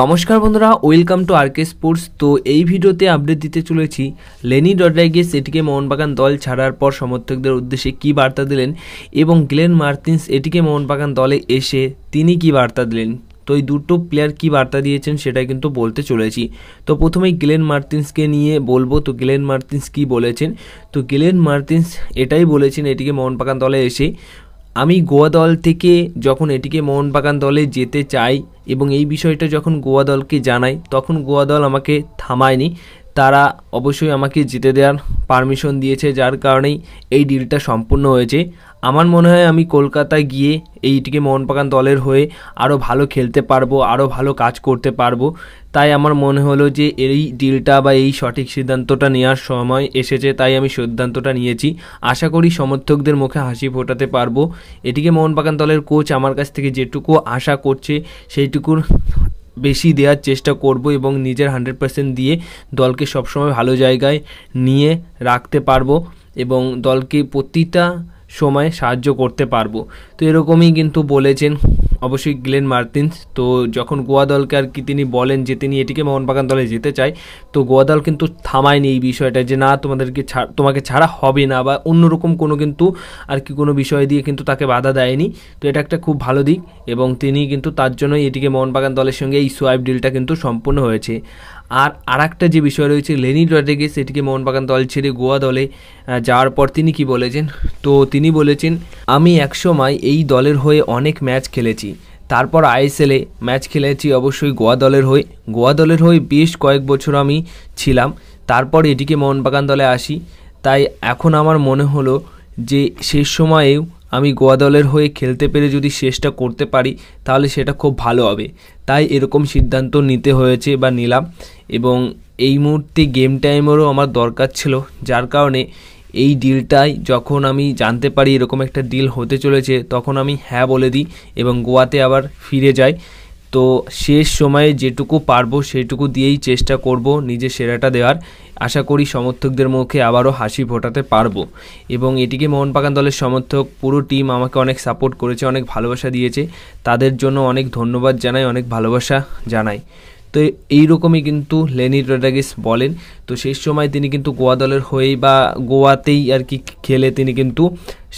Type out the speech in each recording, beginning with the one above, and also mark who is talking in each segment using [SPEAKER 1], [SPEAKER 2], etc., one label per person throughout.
[SPEAKER 1] নমস্কার বন্ধুরা welcome to আরকে sports তো এই ভিডিওতে আপডেট দিতে চলেছি লেনি ডডরাইগেস এটিকে মোহনবাগান দল ছাড়ার পর সমর্থকদের উদ্দেশ্যে কি বার্তা দিলেন এবং গ্লেন মার্তিন্স এটিকে মোহনবাগান দলে এসে তিনি কি বার্তা দিলেন তো এই দুটো প্লেয়ার কি বার্তা দিয়েছেন সেটা কিন্তু বলতে চলেছি তো প্রথমেই গ্লেন মার্তিন্সকে নিয়ে বলবো তো গ্লেন মার্তিন্স কি বলেছেন তো গ্লেন মার্তিন্স এটাই বলেছেন এটিকে মোহনবাগান দলে এসে আমি গোয়া দল থেকে যখন এটিকে মোহনবাগান দলে যেতে চাই এবং এই বিষয়টা যখন গোয়া দলকে জানাই তখন গোয়া দল আমাকে থামায়নি তারা অবশ্যই আমাকে জিতে দেওয়ার পারমিশন দিয়েছে যার কারণেই এই ডিলটা সম্পূর্ণ হয়েছে আমার মনে হয় আমি কলকাতায় গিয়ে এইটিকে মোহনপাকান দলের হয়ে আরও ভালো খেলতে পারবো আরও ভালো কাজ করতে পারবো তাই আমার মনে হলো যে এই ডিলটা বা এই সঠিক সিদ্ধান্তটা নেওয়ার সময় এসেছে তাই আমি সিদ্ধান্তটা নিয়েছি আশা করি সমর্থকদের মুখে হাসি ফোটাতে পারবো এটিকে মোহনপাকান দলের কোচ আমার কাছ থেকে যেটুকু আশা করছে সেইটুকুর বেশি দেওয়ার চেষ্টা করব এবং নিজের হান্ড্রেড পার্সেন্ট দিয়ে দলকে সবসময় ভালো জায়গায় নিয়ে রাখতে পারবো এবং দলকে প্রতিটা সময় সাহায্য করতে পারবো তো এরকমই কিন্তু বলেছেন অবশ্যই গ্লেন মার্তিন্স তো যখন গোয়া দলকে আর কি তিনি বলেন যে তিনি এটিকে মোহনবাগান দলে যেতে চায় তো গোয়া দল কিন্তু থামায়নি এই বিষয়টা যে না তোমাদেরকে তোমাকে ছাড়া হবে না বা অন্যরকম কোনো কিন্তু আর কি কোনো বিষয় দিয়ে কিন্তু তাকে বাধা দেয়নি তো এটা একটা খুব ভালো দিক এবং তিনি কিন্তু তার জন্যই এটিকে মোহনবাগান দলের সঙ্গে এই সোয়াইপ ডিলটা কিন্তু সম্পূর্ণ হয়েছে আর আরেকটা যে বিষয় রয়েছে লেনি রড্রিগেস এটিকে মোহনবাগান দল ছেড়ে গোয়া দলে যাওয়ার পর তিনি কি বলেছেন তো তিনি বলেছেন আমি একসময় এই দলের হয়ে অনেক ম্যাচ খেলেছি তারপর আইএসএলে ম্যাচ খেলেছি অবশ্যই গোয়া দলের হয়ে গোয়া দলের হয়ে বেশ কয়েক বছর আমি ছিলাম তারপর এটিকে মোহনবাগান দলে আসি তাই এখন আমার মনে হলো যে শেষ সময়েও আমি গোয়া দলের হয়ে খেলতে পেরে যদি শেষটা করতে পারি তাহলে সেটা খুব ভালো হবে তাই এরকম সিদ্ধান্ত নিতে হয়েছে বা নিলাম এবং এই মুহূর্তে গেম টাইমেরও আমার দরকার ছিল যার কারণে এই ডিলটাই যখন আমি জানতে পারি এরকম একটা ডিল হতে চলেছে তখন আমি হ্যাঁ বলে দিই এবং গোয়াতে আবার ফিরে যাই তো শেষ সময়ে যেটুকু পারবো সেটুকু দিয়েই চেষ্টা করব নিজে সেরাটা দেওয়ার আশা করি সমর্থকদের মুখে আবারও হাসি ফোটাতে পারবো এবং এটিকে মোহনবাগান দলের সমর্থক পুরো টিম আমাকে অনেক সাপোর্ট করেছে অনেক ভালোবাসা দিয়েছে তাদের জন্য অনেক ধন্যবাদ জানাই অনেক ভালোবাসা জানাই তো এইরকমই কিন্তু লেনি রড্রিগেস বলেন তো সেই সময় তিনি কিন্তু গোয়া দলের হয়েই বা গোয়াতেই আর কি খেলে তিনি কিন্তু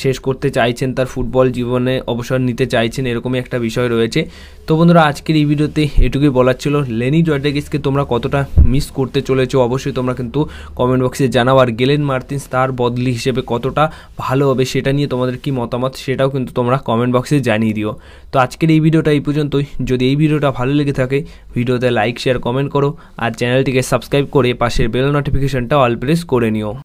[SPEAKER 1] শেষ করতে চাইছেন তার ফুটবল জীবনে অবসর নিতে চাইছেন এরকমই একটা বিষয় রয়েছে তো বন্ধুরা আজকের এই ভিডিওতে এটুকুই বলার ছিল লেনি জয়ডেগিসকে তোমরা কতটা মিস করতে চলেছো অবশ্যই তোমরা কিন্তু কমেন্ট বক্সে জানাও আর গেলেন মার্তিনস তার বদলি হিসেবে কতটা ভালো হবে সেটা নিয়ে তোমাদের কি মতামত সেটাও কিন্তু তোমরা কমেন্ট বক্সে জানিয়ে দিও তো আজকের এই ভিডিওটা এই পর্যন্তই যদি এই ভিডিওটা ভালো লেগে থাকে ভিডিওতে লাইক শেয়ার কমেন্ট করো আর চ্যানেলটিকে সাবস্ক্রাইব করে পাশের বেল নোটিফিকেশনটা অল প্রেস করে নিও